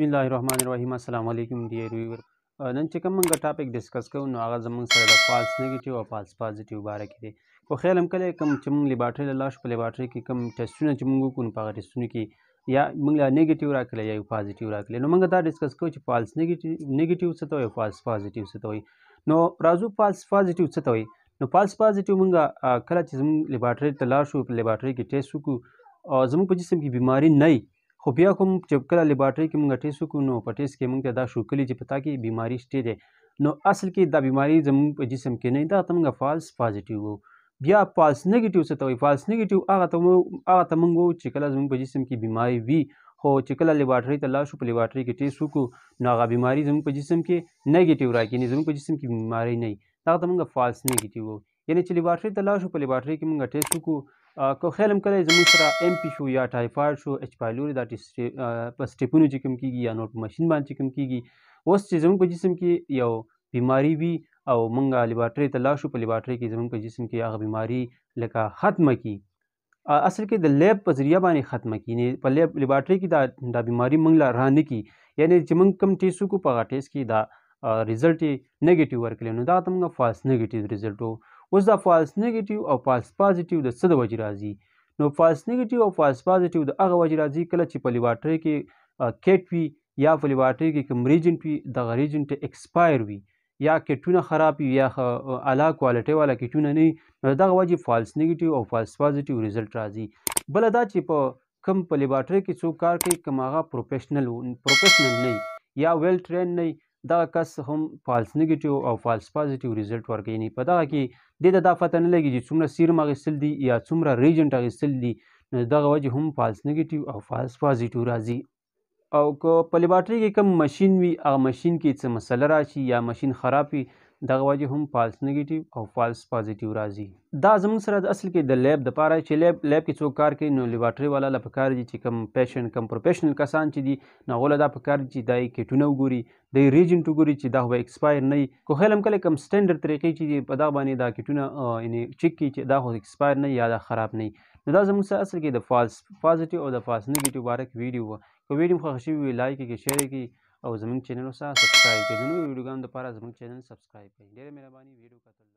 بسم السلام علیکم ډیر ویور نن چې کوم موږ ټاپک ډیسکس کوو نو هغه زموږ سره د فالس نیگیټیو او فالس پازیټیو باره کې دی خو خیر هم کله کوم چې موږ لیبارټري له لاش په لیبارټري کې کوم ټیسټونه چې موږ وکړو په هغه ټیسټونو کې یا موږ لا نیگیټیو راکړل یا پازیټیو راکړل نو موږ دا ډیسکس کوو چې فالس نیگیټیو څه ته وایي فالس پازیټیو څه ته وایي نو راځو فالس پازیټیو څه ته وایي نو فالس پازیټیو موږ کله چې موږ لیبارټري ته لاړ شو په لیبارټري کې ټیسټ وکړو زموږ په جسم کې بیماری نه خو بیا کوم چې کله لیبارټري کې موږ ټیسټ وکړو نو په ټیسټ کې موږ ته دا شو کلی چې پتا کې بیماری شته ده نو اصل کې دا بیماری زموږ په جسم کې نه دا ته موږ فالس پازیټیو وو بیا فالس نیگیټیو څه ته وایي فالس نیگیټیو هغه ته هغه ته موږ چې کله زموږ په جسم کې بیماری وي خو چې کله لیبارټري ته لاړ شو په لیبارټري کې ټیسټ وکړو نو هغه بیماری زموږ په جسم کې نیگیټیو راکې نه زموږ په جسم کې بیماری نه دا ته موږ فالس نیگیټیو وو یعنی چې لیبارټري ته لاړ شو په لیبارټري کې موږ ټیسټ وکړو که خیر هم کله زموږ سره ایم پی شو یا ټایفاید شو اچ پایلوري دا په سټیپونو چې کوم کیږي یا نور په ماشین باندې چې کوم کیږي اوس چې زموږ په جسم کې یو بیماری وي او موږ لیبارټري ته لاړ شو په لیبارټري کې زموږ په جسم کې هغه بیماری لکه ختمه کی اصل کې د لیب په ذریعہ باندې ختمه کی نه په لیب لیبارټري کې دا دا بیماری موږ لا رانه کی یعنی چې موږ کم ټیسو کو په غټیس کې دا رزلټ نیگیټیو ورکړي نو دا ته موږ فالس نیگیټیو رزلټ وو اوس دا فالس نیگیټیو او فالس پازیټیو د څه د وجې راځي نو فالس نیگیټیو او فالس پازیټیو د هغه وجې راځي کله چې په لیبارټري کې کیټ وي یا په لیبارټري کې کوم ریجنټ وي دغه ریجنټ ایکسپایر وي یا کټونه خراب یا اعلی کوالټي والا کټونه نه دغه وجه فالس نیگیټیو او فالس پوزېټیو ریزلټ راځي بل دا چې په کم په لیبارټري کې څوک کار کوي کوم هغه پروفیشنل پروفیشنل نه یا ویل ټرین نه دا کس هم فالس نیگیټیو او فالس پازیټیو ریزلټ ورکوي یعنی په دغه کې د دا پته نه لګي چې څومره سیرم اخیستل دي یا څومره ریجنټ اخیستل دي نو دغه وجه هم فالس نیگیټیو او فالس پازیټیو راځي او که په لیبارټري کې کوم ماشین وي هغه ماشین کې څه مسله راشي یا ماشین خراب وي دغه واجه هم فالس نیگیټیو او فالس پازیټیو راځي دا زموږ سره د اصل کې د لیب د پاره چې لیب لیب کې څوک کار کوي نو لیبارټري والا له پکار دي چې کم پیشن کم پروفیشنل کسان چې دي نو غوله دا پکار دي چې دای کټونه وګوري د ریجنټ وګوري چې دا هو ایکسپایر نه کو هلم کله کم سټانډرد طریقې چې په دا باندې دا کټونه یعنی چیک کی چې دا هو ایکسپایر نه یا دا خراب نه نو دا زموږ سره اصل کې د فالس پازیټیو او د فالس نیگیټیو باره کې ویډیو و کو ویډیو خو خوشي وی لایک کې شیر کې او زموږ چینل اوسه سبسکرایب کړئ د نوو ویډیوګانو لپاره زموږ چینل سبسکرایب کړئ ډیره مهرباني ویډیو کتل